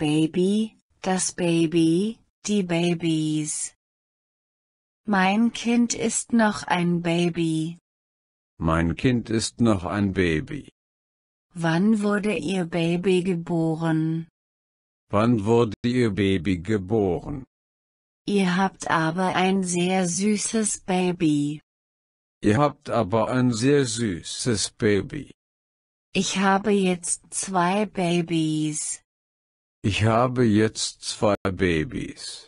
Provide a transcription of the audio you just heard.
Baby, das Baby, die Babys. Mein Kind ist noch ein Baby. Mein Kind ist noch ein Baby. Wann wurde Ihr Baby geboren? Wann wurde Ihr Baby geboren? Ihr habt aber ein sehr süßes Baby. Ihr habt aber ein sehr süßes Baby. Ich habe jetzt zwei Babys. Ich habe jetzt zwei Babys.